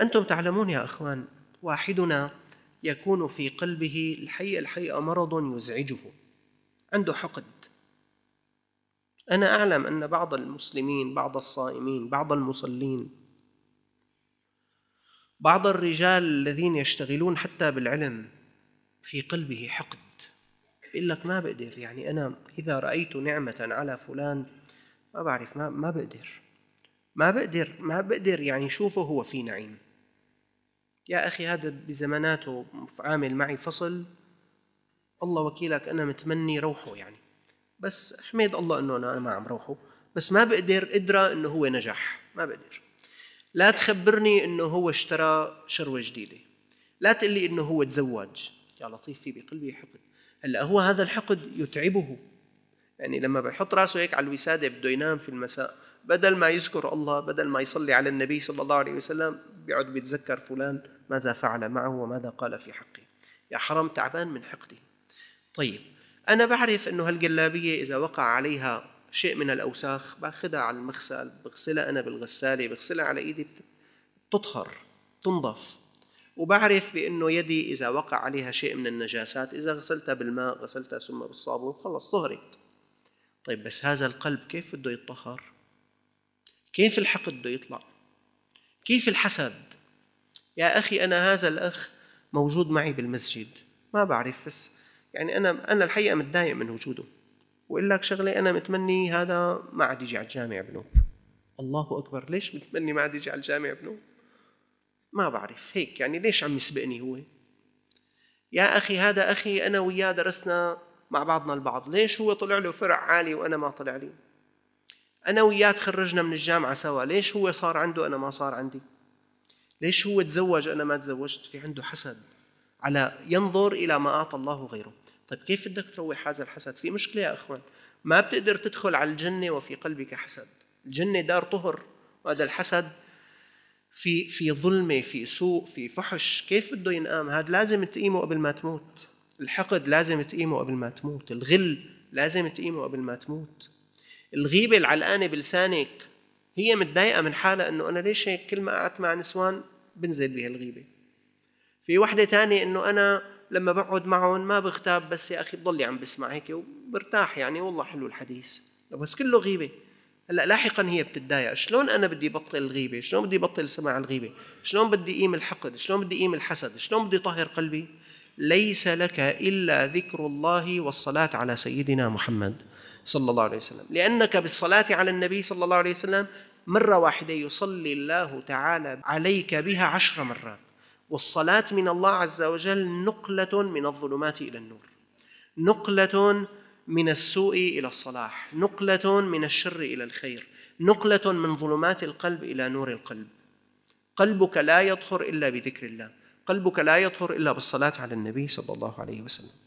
أنتم تعلمون يا أخوان واحدنا يكون في قلبه الحقيقة الحقيقة مرض يزعجه عنده حقد أنا أعلم أن بعض المسلمين بعض الصائمين بعض المصلين بعض الرجال الذين يشتغلون حتى بالعلم في قلبه حقد بيقول لك ما بقدر يعني أنا إذا رأيت نعمة على فلان ما بعرف ما, ما بقدر ما بقدر ما بقدر يعني شوفه هو في نعيم يا أخي هذا بزماناته عامل معي فصل الله وكيلك أنا متمني روحه يعني بس حميد الله أنه أنا ما عم روحه بس ما بقدر ادرى أنه هو نجح ما بقدر لا تخبرني أنه هو اشترى شروة جديدة لا تقول لي أنه هو تزوج يا لطيف في بقلبي حقد هلا هو هذا الحقد يتعبه يعني لما بحط راسه هيك على الوسادة بده ينام في المساء بدل ما يذكر الله بدل ما يصلي على النبي صلى الله عليه وسلم بيقعد بيتذكر فلان ماذا فعل معه وماذا قال في حقه يا حرام تعبان من حقده طيب أنا بعرف أنه هالجلابية إذا وقع عليها شيء من الأوساخ باخذها على المغسل بغسلها أنا بالغسالة بغسلها على إيدي بتطهر تنظف وبعرف بأنه يدي إذا وقع عليها شيء من النجاسات إذا غسلتها بالماء غسلتها ثم بالصابون خلص طهرت طيب بس هذا القلب كيف بده يتطهر كيف الحقد بده يطلع كيف الحسد يا أخي أنا هذا الأخ موجود معي بالمسجد ما بعرف بس يعني أنا أنا الحقيقة متضايق من وجوده وأقول لك شغلة أنا متمني هذا ما عاد يجي على الجامع بنوب الله أكبر ليش متمني ما عاد يجي على الجامع بنوب ما بعرف هيك يعني ليش عم يسبقني هو يا أخي هذا أخي أنا وياه درسنا مع بعضنا البعض ليش هو طلع له فرع عالي وأنا ما طلع لي انا وياه تخرجنا من الجامعه سوا ليش هو صار عنده انا ما صار عندي ليش هو تزوج انا ما تزوجت في عنده حسد على ينظر الى ما اعطى الله غيره طيب كيف بدك تروح هذا الحسد في مشكله يا اخوان ما بتقدر تدخل على الجنه وفي قلبك حسد الجنه دار طهر وهذا الحسد في في ظلمه في سوء في فحش كيف بده ينقام هذا لازم تقيمه قبل ما تموت الحقد لازم تقيمه قبل ما تموت الغل لازم تقيمه قبل ما تموت الغيبة العلقانة بلسانك هي متضايقة من حالها انه انا ليش هيك كل ما قعدت مع نسوان بنزل بهالغيبة في وحدة تانية انه انا لما بقعد معهم ما بغتاب بس يا اخي بضلي عم بسمع هيك وبرتاح يعني والله حلو الحديث بس كله غيبة هلا لاحقا هي بتتضايق شلون انا بدي بطل الغيبه شلون بدي بطل سماع الغيبه شلون بدي قيم الحقد شلون بدي قيم الحسد شلون بدي طهر قلبي ليس لك الا ذكر الله والصلاه على سيدنا محمد صلى الله عليه وسلم لأنك بالصلاة على النبي صلى الله عليه وسلم مرة واحدة يصلي الله تعالى عليك بها عشر مرات والصلاة من الله عز وجل نقلة من الظلمات إلى النور نقلة من السوء إلى الصلاح نقلة من الشر إلى الخير نقلة من ظلمات القلب إلى نور القلب قلبك لا يطهر إلا بذكر الله قلبك لا يطهر إلا بالصلاة على النبي صلى الله عليه وسلم